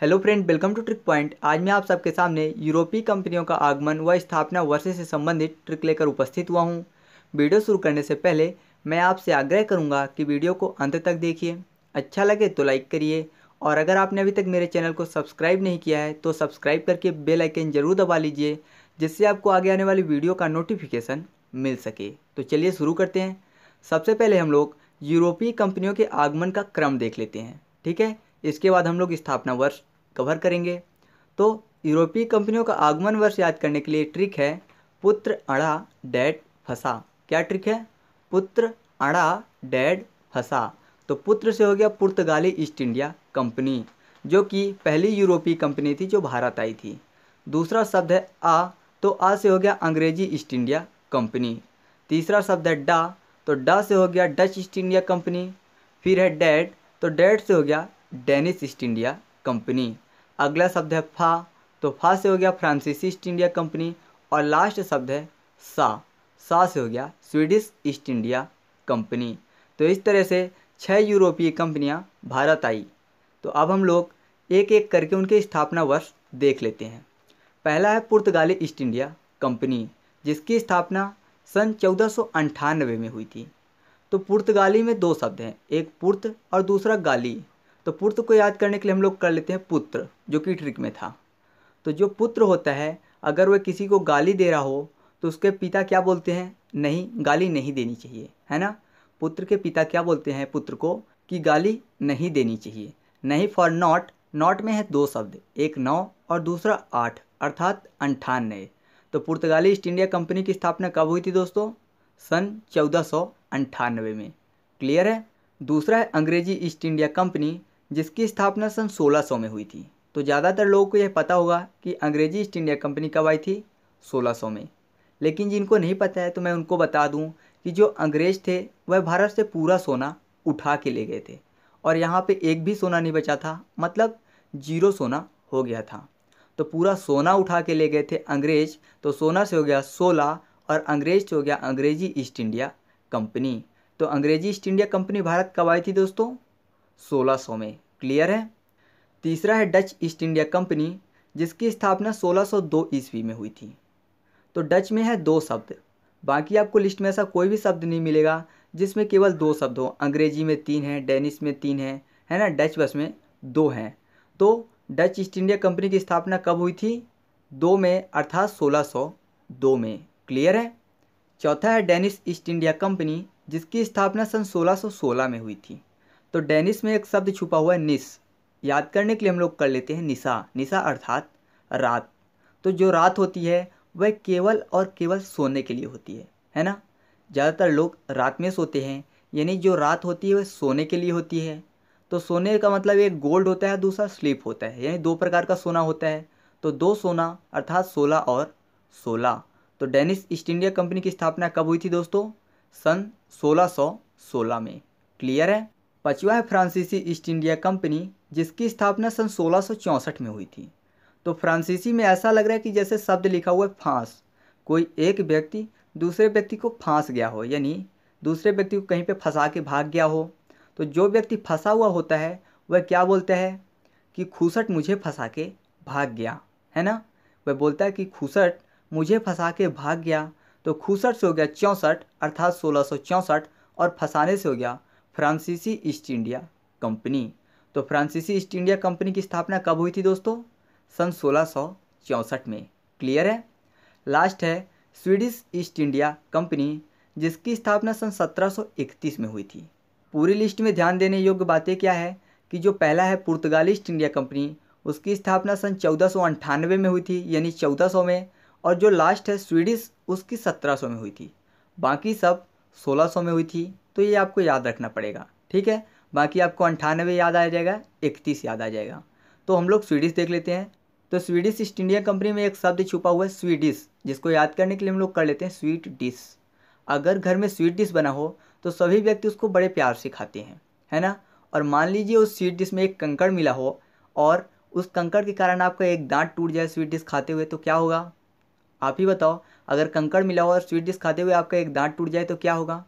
hello friend welcome to Trick Point आज मैं आप सबके सामने यूरोपीय कंपनियों का आगमन व स्थापना वर्ष से संबंधित ट्रिक लेकर उपस्थित हुआ हूँ वीडियो शुरू करने से पहले मैं आपसे आग्रह करूँगा कि वीडियो को अंत तक देखिए अच्छा लगे तो लाइक करिए और अगर आपने अभी तक मेरे चैनल को सब्सक्राइब नहीं किया है तो सब्सक्राइब करके बेलाइकन ज़रूर दबा लीजिए जिससे आपको आगे आने वाली वीडियो का नोटिफिकेशन मिल सके तो चलिए शुरू करते हैं सबसे पहले हम लोग यूरोपीय कंपनियों के आगमन का क्रम देख लेते हैं ठीक है इसके बाद हम लोग स्थापना वर्ष कवर करेंगे तो यूरोपीय कंपनियों का आगमन वर्ष याद करने के लिए ट्रिक है पुत्र अड़ा डैड फंसा क्या ट्रिक है पुत्र अड़ा डैड फंसा तो पुत्र से हो गया पुर्तगाली ईस्ट इंडिया कंपनी जो कि पहली यूरोपीय कंपनी थी जो भारत आई थी दूसरा शब्द है आ तो आ से हो गया अंग्रेजी ईस्ट इंडिया कंपनी तीसरा शब्द है डा तो डा से हो गया डच ईस्ट इंडिया कंपनी फिर है डैड तो डैड से हो गया डेनिस ईस्ट इंडिया कंपनी अगला शब्द है फा तो फा से हो गया फ्रांसीसी ईस्ट इंडिया कंपनी और लास्ट शब्द है सा सा से हो गया स्वीडिश ईस्ट इंडिया कंपनी तो इस तरह से छः यूरोपीय कंपनियां भारत आई तो अब हम लोग एक एक करके उनके स्थापना वर्ष देख लेते हैं पहला है पुर्तगाली ईस्ट इंडिया कंपनी जिसकी स्थापना सन चौदह में हुई थी तो पुर्तगाली में दो शब्द हैं एक पुर्त और दूसरा गाली तो पुत्र को याद करने के लिए हम लोग कर लेते हैं पुत्र जो कि ट्रिक में था तो जो पुत्र होता है अगर वह किसी को गाली दे रहा हो तो उसके पिता क्या बोलते हैं नहीं गाली नहीं देनी चाहिए है ना पुत्र के पिता क्या बोलते हैं पुत्र को कि गाली नहीं देनी चाहिए नहीं फॉर नॉट नॉट में है दो शब्द एक नौ और दूसरा आठ अर्थात अंठानवे तो पुर्तगाली ईस्ट इंडिया कंपनी की स्थापना कब हुई थी दोस्तों सन चौदह में क्लियर है दूसरा है अंग्रेजी ईस्ट इंडिया कंपनी जिसकी स्थापना सन 1600 में हुई थी तो ज़्यादातर लोगों को यह पता होगा कि अंग्रेजी ईस्ट इंडिया कंपनी कब आई थी 1600 में लेकिन जिनको नहीं पता है तो मैं उनको बता दूं कि जो अंग्रेज़ थे वह भारत से पूरा सोना उठा के ले गए थे और यहाँ पे एक भी सोना नहीं बचा था मतलब जीरो सोना हो गया था तो पूरा सोना उठा के ले गए थे अंग्रेज तो सोना से हो गया सोलह और अंग्रेज से हो गया अंग्रेजी ईस्ट इंडिया कंपनी तो अंग्रेजी ईस्ट इंडिया कंपनी भारत कब आई थी दोस्तों 1600 में क्लियर है तीसरा है डच ईस्ट इंडिया कंपनी जिसकी स्थापना 1602 ईस्वी में हुई थी तो डच में है दो शब्द बाकी आपको लिस्ट में ऐसा कोई भी शब्द नहीं मिलेगा जिसमें केवल दो शब्द हों अंग्रेजी में तीन हैं डेनिश में तीन हैं है ना डच बस में दो हैं तो डच ईस्ट इंडिया कंपनी की स्थापना कब हुई थी दो में अर्थात 1602 में क्लियर है चौथा है डेनिश ईस्ट इंडिया कंपनी जिसकी स्थापना सन 1616 में हुई थी तो डेनिस में एक शब्द छुपा हुआ है निस याद करने के लिए हम लोग कर लेते हैं निशा निशा अर्थात रात तो जो रात होती है वह केवल और केवल सोने के लिए होती है है ना ज़्यादातर लोग रात में सोते हैं यानी जो रात होती है वह सोने के लिए होती है तो सोने का मतलब एक गोल्ड होता है दूसरा स्लीप होता है यानी दो प्रकार का सोना होता है तो दो सोना अर्थात सोलह और सोलह तो डेनिस ईस्ट इंडिया कंपनी की स्थापना कब हुई थी दोस्तों सन सोलह सौ सोलह में क्लियर है पचवा है फ्रांसीसी ईस्ट इंडिया कंपनी जिसकी स्थापना सन सोलह में हुई थी तो फ्रांसीसी में ऐसा लग रहा है कि जैसे शब्द लिखा हुआ है फांस कोई एक व्यक्ति दूसरे व्यक्ति को फांस गया हो यानी दूसरे व्यक्ति को कहीं पे फंसा के भाग गया हो तो जो व्यक्ति फंसा हुआ होता है वह क्या बोलता है कि खूसट मुझे फंसा के भाग गया है ना वह बोलता है कि खूसट मुझे फंसा के भाग गया तो खूसट से हो गया चौंसठ अर्थात सोलह सौ चौंसठ और फंसाने से हो गया फ्रांसीसी ईस्ट इंडिया कंपनी तो फ्रांसीसी ईस्ट इंडिया कंपनी की स्थापना कब हुई थी दोस्तों सन सोलह में क्लियर है लास्ट है स्वीडिश ईस्ट इंडिया कंपनी जिसकी स्थापना सन 1731 में हुई थी पूरी लिस्ट में ध्यान देने योग्य बातें क्या है कि जो पहला है पुर्तगाली ईस्ट इंडिया कंपनी उसकी स्थापना सन चौदह में हुई थी यानी 1400 में और जो लास्ट है स्वीडिश उसकी 1700 में हुई थी बाकी सब 1600 में हुई थी तो ये आपको याद रखना पड़ेगा ठीक है बाकी आपको अंठानवे याद आ जाएगा इकतीस याद आ जाएगा तो हम लोग स्वीडिश देख लेते हैं तो स्वीडिश ईस्ट इंडिया कंपनी में एक शब्द छुपा हुआ है स्वीडिश जिसको याद करने के लिए हम लोग कर लेते हैं स्वीट डिश अगर घर में स्वीट डिश बना हो तो सभी व्यक्ति उसको बड़े प्यार से खाते हैं है ना और मान लीजिए उस स्वीट डिश में एक कंकड़ मिला हो और उस कंकड़ के कारण आपका एक दांत टूट जाए स्वीट डिश खाते हुए तो क्या होगा आप ही बताओ अगर कंकड़ मिला हुआ और स्वीट डिश खाते हुए आपका एक दांत टूट जाए तो क्या होगा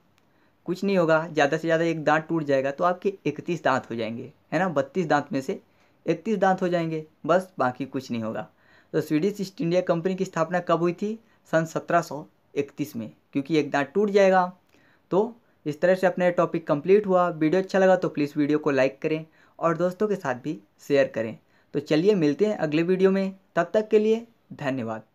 कुछ नहीं होगा ज़्यादा से ज़्यादा एक दांत टूट जाएगा तो आपके इकतीस दांत हो जाएंगे है ना बत्तीस दांत में से इकतीस दांत हो जाएंगे बस बाकी कुछ नहीं होगा तो स्वीडिश ईस्ट इंडिया कंपनी की स्थापना कब हुई थी सन सत्रह में क्योंकि एक दांत टूट जाएगा तो इस तरह से अपना टॉपिक कंप्लीट हुआ वीडियो अच्छा लगा तो प्लीज़ वीडियो को लाइक करें और दोस्तों के साथ भी शेयर करें तो चलिए मिलते हैं अगले वीडियो में तब तक के लिए धन्यवाद